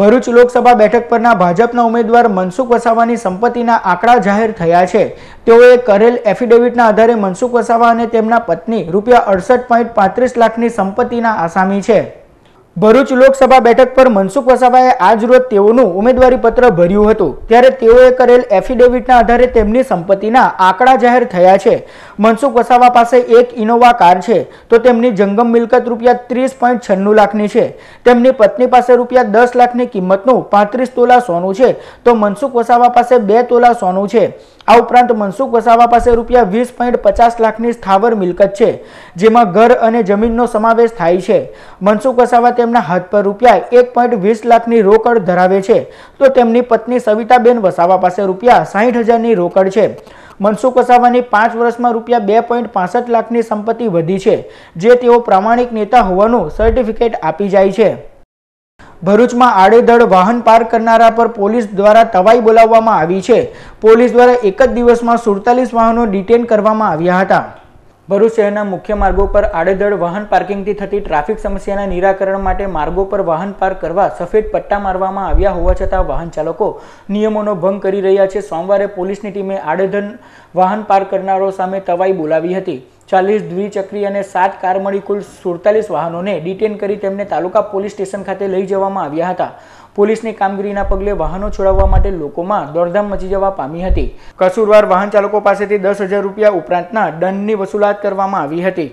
ભરૂચ લોકસભા બેઠક પરના ભાજપના ઉમેદવાર મનસુખ વસાવાની સંપત્તિના આંકડા જાહેર થયા છે તેઓએ કરેલ એફિડેવિટના આધારે મનસુખ વસાવા અને તેમના પત્ની રૂપિયા અડસઠ પોઈન્ટ પાંત્રીસ લાખની સંપત્તિના આસામી છે ભરૂચ લોકસભા બેઠક પર મનસુખ વસાવાએ આજ રોજ તેઓનું ઉમેદવારીપત્ર ભર્યું હતું ત્યારે તેઓએ કરેલ એફિડેવિટના આધારે તેમની સંપત્તિના આંકડા જાહેર થયા છે મનસુખ વસાવા પાસે એક ઇનોવા કાર છે તો તેમની જંગમ મિલકત રૂપિયા ત્રીસ પોઈન્ટ છન્નું લાખની છે તેમની પત્ની પાસે રૂપિયા દસ લાખની કિંમતનું પાંત્રીસ તોલા સોનું છે તો મનસુખ વસાવા પાસે બે તોલા સોનું છે આ ઉપરાંત મનસુખ વસાવા પાસે રૂપિયા વીસ પોઈન્ટ પચાસ લાખની સ્થાવર મિલકત છે જેમાં ઘર અને જમીનનો સમાવેશ થાય છે મનસુખ વસાવા તેમના હાથ પર રૂપિયા એક પોઈન્ટ વીસ લાખની રોકડ ધરાવે છે તો તેમની પત્ની સવિતાબેન વસાવા પાસે રૂપિયા સાહીઠ હજારની રોકડ છે મનસુખ વસાવાની પાંચ વર્ષમાં રૂપિયા બે પોઈન્ટ પાસઠ લાખની સંપત્તિ વધી છે જે તેઓ પ્રામાણિક નેતા હોવાનું સર્ટિફિકેટ આપી જાય છે ભરૂચમાં આડેધડ વાહન પાર્ક કરનારા પર પોલીસ દ્વારા તવાઈ બોલાવવામાં આવી છે પોલીસ દ્વારા એક જ દિવસમાં સુડતાલીસ વાહનો ડિટેન કરવામાં આવ્યા હતા ભરૂચ શહેરના મુખ્ય માર્ગો પર આડેધડ વાહન પાર્કિંગથી થતી ટ્રાફિક સમસ્યાના નિરાકરણ માટે માર્ગો પર વાહન પાર્ક કરવા સફેદ પટ્ટા મારવામાં આવ્યા હોવા છતાં વાહન ચાલકો નિયમોનો ભંગ કરી રહ્યા છે સોમવારે પોલીસની ટીમે આડેધડ વાહન પાર્ક કરનારો સામે તવાઈ બોલાવી હતી ચાલીસ દ્વિચક્રી અને સાત કાર મળી કુલ સુડતાલીસ વાહનોને ડિટેન કરી તેમને તાલુકા પોલીસ સ્ટેશન ખાતે લઈ જવામાં આવ્યા હતા પોલીસની કામગીરીના પગલે વાહનો છોડાવવા માટે લોકોમાં દોડધામ મચી જવા પામી હતી કસૂરવાર વાહન ચાલકો પાસેથી દસ હજાર રૂપિયા ઉપરાંતના દંડની વસૂલાત કરવામાં આવી હતી